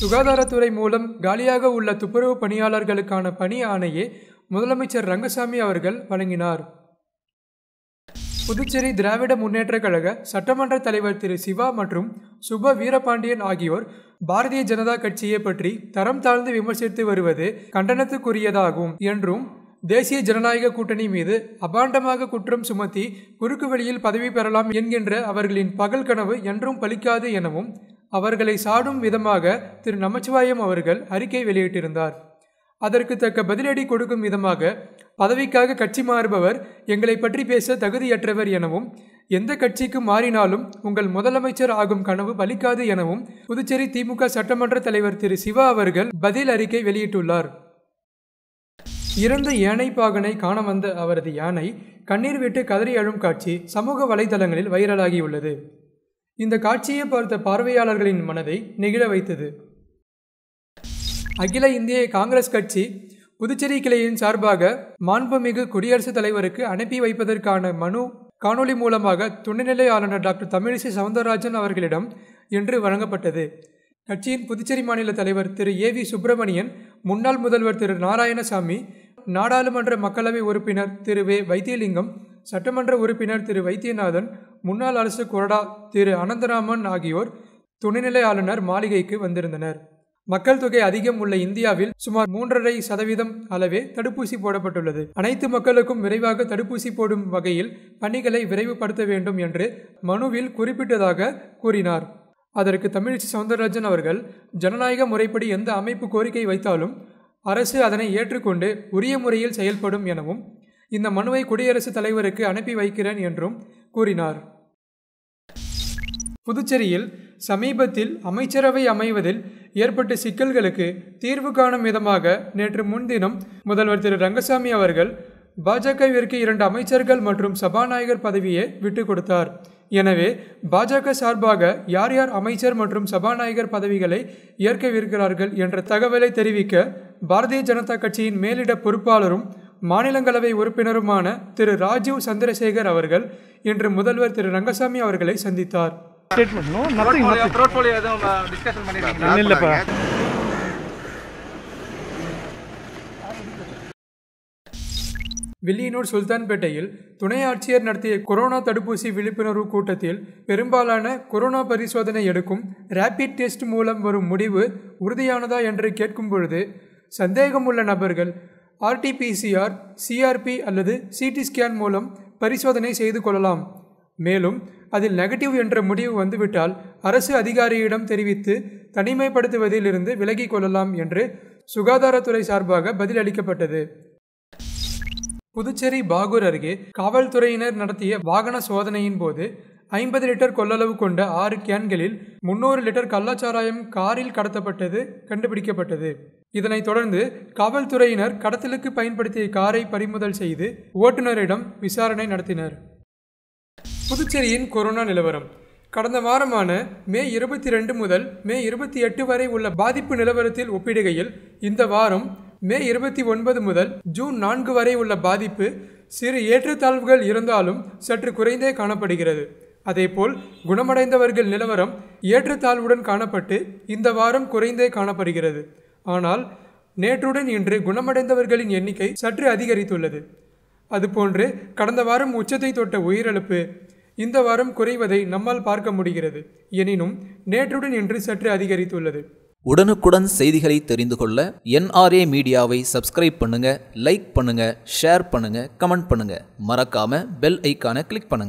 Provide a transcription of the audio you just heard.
சுகாதாரத்துறை மூலம் காலியாக உள்ள துப்புரவு பணியாளர்களுக்கான பணி ஆணையை முதலமைச்சர் ரங்கசாமி அவர்கள் வழங்கினார் புதுச்சேரி திராவிட முன்னேற்ற கழக சட்டமன்ற தலைவர் திரு சிவா மற்றும் சுப வீரபாண்டியன் ஆகியோர் பாரதிய ஜனதா கட்சியை பற்றி தரம் தாழ்ந்து விமர்சித்து வருவது கண்டனத்துக்குரியதாகும் என்றும் தேசிய ஜனநாயக கூட்டணி மீது அபாண்டமாக குற்றம் சுமத்தி குறுக்கு வழியில் பதவி பெறலாம் என்கின்ற அவர்களின் பகல் கனவு என்றும் பலிக்காது எனவும் அவர்களை சாடும் விதமாக திரு நமச்சிவாயம் அவர்கள் அறிக்கை வெளியிட்டிருந்தார் அதற்கு தக்க பதிலடி கொடுக்கும் விதமாக பதவிக்காக கட்சி மாறுபவர் எங்களை பற்றி பேச தகுதியற்றவர் எனவும் எந்த கட்சிக்கு மாறினாலும் உங்கள் முதலமைச்சர் ஆகும் கனவு பலிக்காது எனவும் புதுச்சேரி திமுக சட்டமன்ற தலைவர் திரு சிவா அவர்கள் பதில் அறிக்கை வெளியிட்டுள்ளார் இறந்த யானை பாகனை காண வந்த அவரது யானை கண்ணீர் விட்டு கதறி அழும் காட்சி சமூக வலைதளங்களில் வைரலாகியுள்ளது இந்த காட்சியை பார்த்த பார்வையாளர்களின் மனதை நெகிழ வைத்தது அகில இந்திய காங்கிரஸ் கட்சி புதுச்சேரி கிளையின் சார்பாக மாண்புமிகு குடியரசுத் தலைவருக்கு அனுப்பி வைப்பதற்கான மனு காணொலி மூலமாக துணைநிலை ஆளுநர் டாக்டர் தமிழிசை சவுந்தரராஜன் அவர்களிடம் இன்று வழங்கப்பட்டது கட்சியின் புதுச்சேரி மாநில தலைவர் திரு ஏ வி சுப்பிரமணியன் முன்னாள் முதல்வர் திரு நாராயணசாமி நாடாளுமன்ற மக்களவை உறுப்பினர் திரு வே வைத்தியலிங்கம் சட்டமன்ற உறுப்பினர் திரு வைத்தியநாதன் முன்னாள் அரசு கொறடா திரு அனந்தராமன் ஆகியோர் துணைநிலை ஆளுநர் மாளிகைக்கு வந்திருந்தனர் மக்கள் தொகை அதிகம் உள்ள இந்தியாவில் சுமார் மூன்றரை சதவீதம் அளவே தடுப்பூசி போடப்பட்டுள்ளது அனைத்து மக்களுக்கும் விரைவாக தடுப்பூசி போடும் வகையில் பணிகளை விரைவுபடுத்த வேண்டும் என்று மனுவில் குறிப்பிட்டதாக கூறினார் அதற்கு தமிழிசை சவுந்தரராஜன் அவர்கள் ஜனநாயக முறைப்படி எந்த அமைப்பு கோரிக்கை வைத்தாலும் அரசு அதனை ஏற்றுக்கொண்டு உரிய முறையில் செயல்படும் எனவும் இந்த மனுவை குடியரசுத் தலைவருக்கு அனுப்பி வைக்கிறேன் என்றும் கூறினார் புதுச்சேரியில் சமீபத்தில் அமைச்சரவை அமைவதில் ஏற்பட்ட சிக்கல்களுக்கு தீர்வு காணும் விதமாக நேற்று முன்தினம் முதல்வர் திரு ரங்கசாமி அவர்கள் பாஜகவிற்கு இரண்டு அமைச்சர்கள் மற்றும் சபாநாயகர் பதவியை விட்டு கொடுத்தார் எனவே பாஜக சார்பாக யார் யார் அமைச்சர் மற்றும் சபாநாயகர் பதவிகளை ஏற்கவிருக்கிறார்கள் என்ற தகவலை தெரிவிக்க பாரதிய ஜனதா கட்சியின் மேலிட பொறுப்பாளரும் மாநிலங்களவை உறுப்பினருமான திரு ராஜீவ் சந்திரசேகர் அவர்கள் இன்று முதல்வர் திரு ரங்கசாமி அவர்களை சந்தித்தார் வில்லியனூர் சுல்தான்பேட்டையில் துணை ஆட்சியர் நடத்திய கொரோனா தடுப்பூசி விழிப்புணர்வு கூட்டத்தில் பெரும்பாலான கொரோனா பரிசோதனை எடுக்கும் ரேபிட் டெஸ்ட் மூலம் வரும் முடிவு உறுதியானதா என்று கேட்கும் பொழுது சந்தேகம் உள்ள நபர்கள் ஆர்டிபிசிஆர் சிஆர்பி அல்லது சிடி ஸ்கேன் மூலம் பரிசோதனை செய்து கொள்ளலாம் மேலும் அதில் நெகட்டிவ் என்ற முடிவு வந்துவிட்டால் அரசு அதிகாரியிடம் தெரிவித்து தனிமைப்படுத்துவதிலிருந்து விலகிக் கொள்ளலாம் என்று சுகாதாரத்துறை சார்பாக பதிலளிக்கப்பட்டது புதுச்சேரி பாகூர் அருகே காவல்துறையினர் நடத்திய வாகன சோதனையின் போது ஐம்பது லிட்டர் கொள்ளளவு கொண்ட ஆறு கேன்களில் முன்னூறு லிட்டர் கள்ளச்சாராயம் காரில் கடத்தப்பட்டது கண்டுபிடிக்கப்பட்டது இதனைத் தொடர்ந்து காவல்துறையினர் கடத்தலுக்கு பயன்படுத்திய காரை பறிமுதல் செய்து ஓட்டுநரிடம் விசாரணை நடத்தினர் புதுச்சேரியின் கொரோனா நிலவரம் கடந்த வாரமான மே இருபத்தி ரெண்டு முதல் மே இருபத்தி எட்டு வரை உள்ள பாதிப்பு நிலவரத்தில் ஒப்பிடுகையில் இந்த வாரம் மே இருபத்தி ஒன்பது முதல் ஜூன் நான்கு வரை உள்ள பாதிப்பு சிறு ஏற்றத்தாழ்வுகள் இருந்தாலும் சற்று குறைந்தே காணப்படுகிறது அதேபோல் குணமடைந்தவர்கள் நிலவரம் ஏற்றத்தாழ்வுடன் காணப்பட்டு இந்த வாரம் குறைந்தே காணப்படுகிறது ஆனால் நேற்றுடன் இன்று குணமடைந்தவர்களின் எண்ணிக்கை சற்று அதிகரித்துள்ளது அதுபோன்று கடந்த வாரம் உச்சத்தை தொட்ட உயிரிழப்பு இந்த வாரம் குறைவதை நம்மால் பார்க்க முடிகிறது எனினும் நேற்றுடன் இன்று சற்று அதிகரித்துள்ளது உடனுக்குடன் செய்திகளை தெரிந்து கொள்ள என்ஆர்ஏ மீடியாவை சப்ஸ்கிரைப் பண்ணுங்க லைக் பண்ணுங்க ஷேர் பண்ணுங்க கமெண்ட் பண்ணுங்க மறக்காம பெல் ஐக்கான கிளிக் பண்ணுங்க